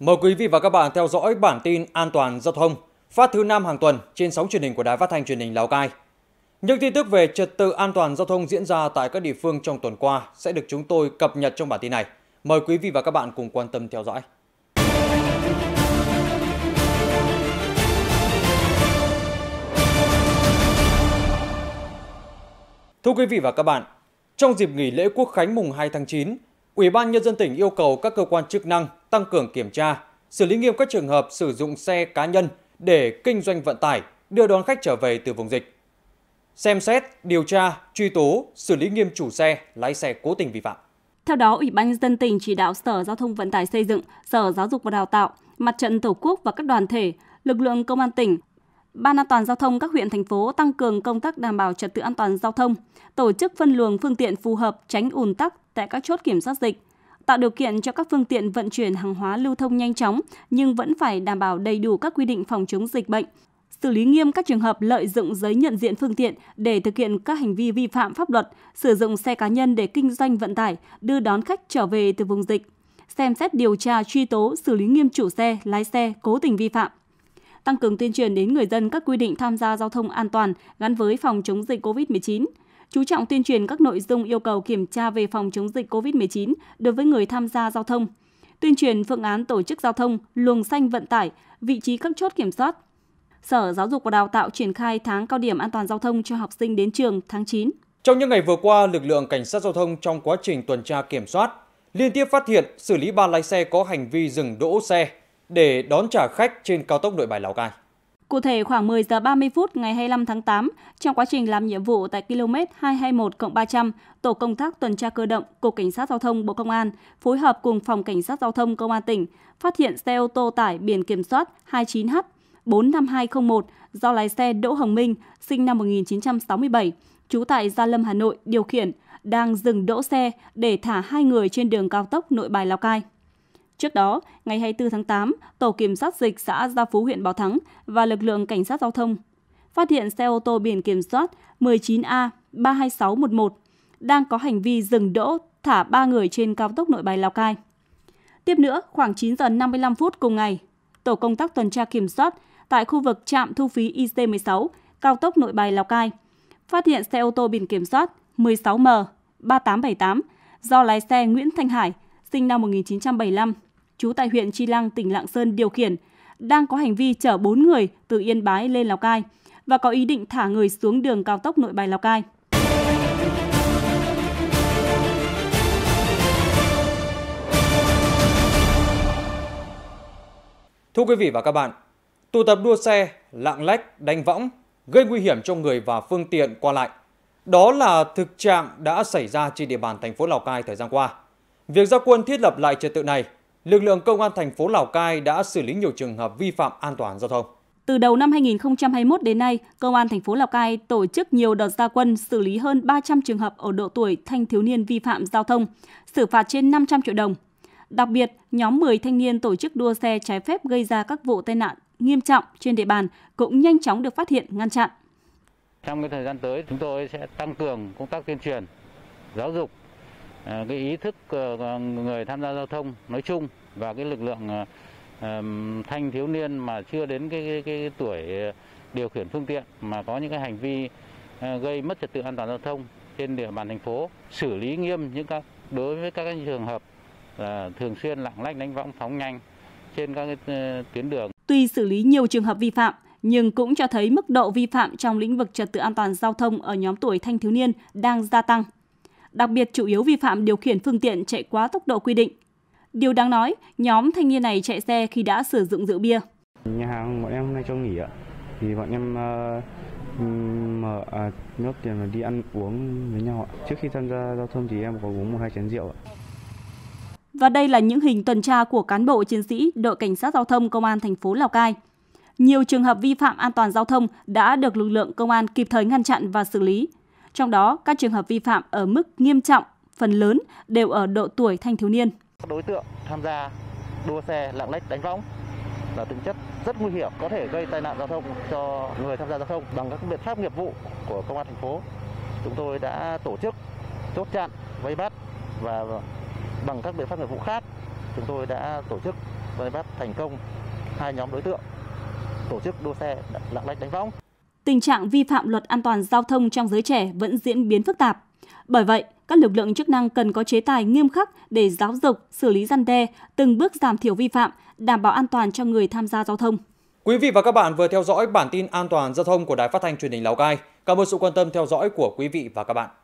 Mời quý vị và các bạn theo dõi bản tin an toàn giao thông phát thứ năm hàng tuần trên sóng truyền hình của Đài Phát thanh truyền hình Lào Cai. Những tin tức về trật tự an toàn giao thông diễn ra tại các địa phương trong tuần qua sẽ được chúng tôi cập nhật trong bản tin này. Mời quý vị và các bạn cùng quan tâm theo dõi. Thưa quý vị và các bạn, trong dịp nghỉ lễ Quốc khánh mùng 2 tháng 9, Ủy ban Nhân dân tỉnh yêu cầu các cơ quan chức năng tăng cường kiểm tra, xử lý nghiêm các trường hợp sử dụng xe cá nhân để kinh doanh vận tải, đưa đón khách trở về từ vùng dịch. Xem xét, điều tra, truy tố, xử lý nghiêm chủ xe, lái xe cố tình vi phạm. Theo đó, Ủy ban Nhân dân tỉnh chỉ đạo Sở Giao thông Vận tải xây dựng, Sở Giáo dục và Đào tạo, Mặt trận Tổ quốc và các đoàn thể, lực lượng công an tỉnh, Ban an toàn giao thông các huyện thành phố tăng cường công tác đảm bảo trật tự an toàn giao thông, tổ chức phân luồng phương tiện phù hợp tránh ùn tắc, tại các chốt kiểm soát dịch, tạo điều kiện cho các phương tiện vận chuyển hàng hóa lưu thông nhanh chóng nhưng vẫn phải đảm bảo đầy đủ các quy định phòng chống dịch bệnh, xử lý nghiêm các trường hợp lợi dụng giấy nhận diện phương tiện để thực hiện các hành vi vi phạm pháp luật, sử dụng xe cá nhân để kinh doanh vận tải, đưa đón khách trở về từ vùng dịch, xem xét điều tra truy tố xử lý nghiêm chủ xe, lái xe cố tình vi phạm tăng cường tuyên truyền đến người dân các quy định tham gia giao thông an toàn gắn với phòng chống dịch COVID-19, chú trọng tuyên truyền các nội dung yêu cầu kiểm tra về phòng chống dịch COVID-19 đối với người tham gia giao thông, tuyên truyền phương án tổ chức giao thông, luồng xanh vận tải, vị trí các chốt kiểm soát. Sở Giáo dục và Đào tạo triển khai tháng cao điểm an toàn giao thông cho học sinh đến trường tháng 9. Trong những ngày vừa qua, lực lượng cảnh sát giao thông trong quá trình tuần tra kiểm soát liên tiếp phát hiện xử lý ba lái xe có hành vi dừng đỗ xe để đón trả khách trên cao tốc Nội Bài Lào Cai. Cụ thể khoảng 10 giờ 30 phút ngày 25 tháng 8, trong quá trình làm nhiệm vụ tại km 221 300, tổ công tác tuần tra cơ động Cục Cảnh sát giao thông Bộ Công an phối hợp cùng phòng Cảnh sát giao thông Công an tỉnh phát hiện xe ô tô tải biển kiểm soát 29H 45201 do lái xe Đỗ Hồng Minh, sinh năm 1967, trú tại Gia Lâm, Hà Nội điều khiển, đang dừng đỗ xe để thả hai người trên đường cao tốc Nội Bài Lào Cai. Trước đó, ngày 24 tháng 8, Tổ kiểm soát dịch xã Gia Phú huyện Bảo Thắng và lực lượng cảnh sát giao thông phát hiện xe ô tô biển kiểm soát 19A 32611 đang có hành vi dừng đỗ thả 3 người trên cao tốc Nội Bài Lào Cai. Tiếp nữa, khoảng 9 giờ 55 phút cùng ngày, tổ công tác tuần tra kiểm soát tại khu vực trạm thu phí IC16, cao tốc Nội Bài Lào Cai, phát hiện xe ô tô biển kiểm soát 16M 3878 do lái xe Nguyễn Thanh Hải, sinh năm 1975, trú tại huyện Chi Lăng, tỉnh Lạng Sơn điều khiển, đang có hành vi chở 4 người từ Yên Bái lên Lào Cai và có ý định thả người xuống đường cao tốc Nội Bài Lào Cai. Thưa quý vị và các bạn, tụ tập đua xe, lạng lách, đánh võng gây nguy hiểm cho người và phương tiện qua lại. Đó là thực trạng đã xảy ra trên địa bàn thành phố Lào Cai thời gian qua. Việc gia quân thiết lập lại trật tự này Lực lượng công an thành phố Lào Cai đã xử lý nhiều trường hợp vi phạm an toàn giao thông. Từ đầu năm 2021 đến nay, Công an thành phố Lào Cai tổ chức nhiều đợt gia quân xử lý hơn 300 trường hợp ở độ tuổi thanh thiếu niên vi phạm giao thông, xử phạt trên 500 triệu đồng. Đặc biệt, nhóm 10 thanh niên tổ chức đua xe trái phép gây ra các vụ tai nạn nghiêm trọng trên địa bàn cũng nhanh chóng được phát hiện ngăn chặn. Trong cái thời gian tới, chúng tôi sẽ tăng cường công tác tuyên truyền, giáo dục Ờ, cái ý thức ờ, ờ, người tham gia giao thông nói chung và cái lực lượng thanh thiếu niên mà chưa đến cái, cái, cái tuổi điều khiển phương tiện mà có những cái hành vi gây mất trật tự an toàn giao thông trên địa bàn thành phố xử lý nghiêm những các đối với các trường hợp là thường xuyên lạng lách đánh võng phóng nhanh trên các cái tuyến đường. Tuy xử lý nhiều trường hợp vi phạm nhưng cũng cho thấy mức độ vi phạm trong lĩnh vực trật tự an toàn giao thông ở nhóm tuổi thanh thiếu niên đang gia tăng đặc biệt chủ yếu vi phạm điều khiển phương tiện chạy quá tốc độ quy định. Điều đáng nói, nhóm thanh niên này chạy xe khi đã sử dụng rượu bia. Nhà hàng bọn em hôm nay cho nghỉ ạ. Thì bọn em ờ, mở à, nhốt tiền và đi ăn uống với nhau ạ. Trước khi tham gia giao thông thì em có uống một hai chén rượu ạ. Và đây là những hình tuần tra của cán bộ chiến sĩ đội cảnh sát giao thông công an thành phố Lào Cai. Nhiều trường hợp vi phạm an toàn giao thông đã được lực lượng công an kịp thời ngăn chặn và xử lý, trong đó, các trường hợp vi phạm ở mức nghiêm trọng, phần lớn đều ở độ tuổi thanh thiếu niên. các Đối tượng tham gia đua xe lạng lách đánh võng là tính chất rất nguy hiểm, có thể gây tai nạn giao thông cho người tham gia giao thông. Bằng các biện pháp nghiệp vụ của công an thành phố, chúng tôi đã tổ chức chốt chặn, vây bắt và bằng các biện pháp nghiệp vụ khác, chúng tôi đã tổ chức vây bắt thành công hai nhóm đối tượng tổ chức đua xe lạng lách đánh võng tình trạng vi phạm luật an toàn giao thông trong giới trẻ vẫn diễn biến phức tạp. Bởi vậy, các lực lượng chức năng cần có chế tài nghiêm khắc để giáo dục, xử lý gian đe, từng bước giảm thiểu vi phạm, đảm bảo an toàn cho người tham gia giao thông. Quý vị và các bạn vừa theo dõi bản tin an toàn giao thông của Đài Phát thanh Truyền hình Lào Cai. Cảm ơn sự quan tâm theo dõi của quý vị và các bạn.